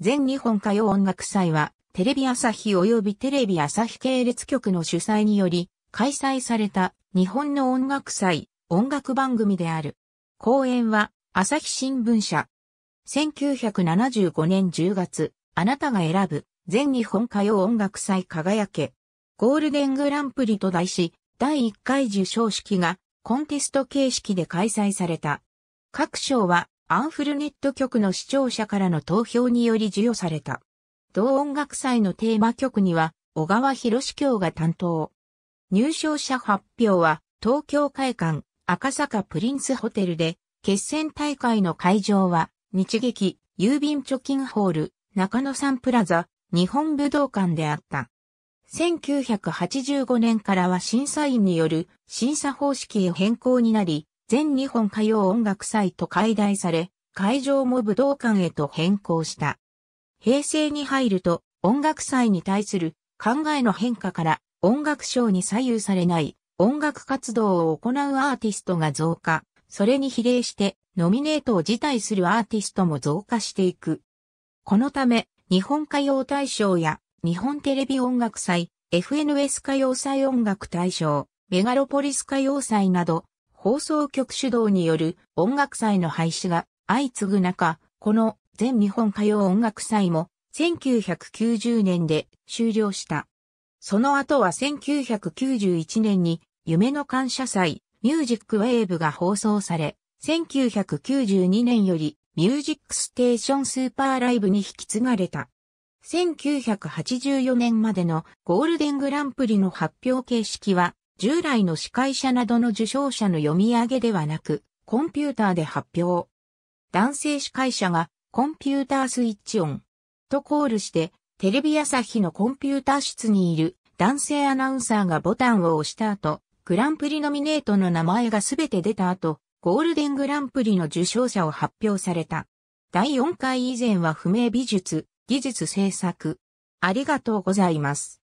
全日本歌謡音楽祭は、テレビ朝日及びテレビ朝日系列局の主催により、開催された日本の音楽祭、音楽番組である。公演は、朝日新聞社。1975年10月、あなたが選ぶ、全日本歌謡音楽祭輝け。ゴールデングランプリと題し、第1回受賞式がコンテスト形式で開催された。各賞はアンフルネット局の視聴者からの投票により授与された。同音楽祭のテーマ曲には、小川博志教が担当。入賞者発表は、東京会館、赤坂プリンスホテルで、決戦大会の会場は、日劇、郵便貯金ホール、中野サンプラザ、日本武道館であった。1985年からは審査員による審査方式へ変更になり、全日本歌謡音楽祭と解題され、会場も武道館へと変更した。平成に入ると音楽祭に対する考えの変化から音楽賞に左右されない音楽活動を行うアーティストが増加、それに比例してノミネートを辞退するアーティストも増加していく。このため日本歌謡大賞や日本テレビ音楽祭、FNS 歌謡祭音楽大賞、メガロポリス歌謡祭など放送局主導による音楽祭の廃止が相次ぐ中、この全日本歌謡音楽祭も1990年で終了した。その後は1991年に夢の感謝祭ミュージックウェーブが放送され、1992年よりミュージックステーションスーパーライブに引き継がれた。1984年までのゴールデングランプリの発表形式は従来の司会者などの受賞者の読み上げではなく、コンピューターで発表。男性司会者がコンピュータースイッチオンとコールして、テレビ朝日のコンピューター室にいる男性アナウンサーがボタンを押した後、グランプリノミネートの名前がすべて出た後、ゴールデングランプリの受賞者を発表された。第4回以前は不明美術、技術制作。ありがとうございます。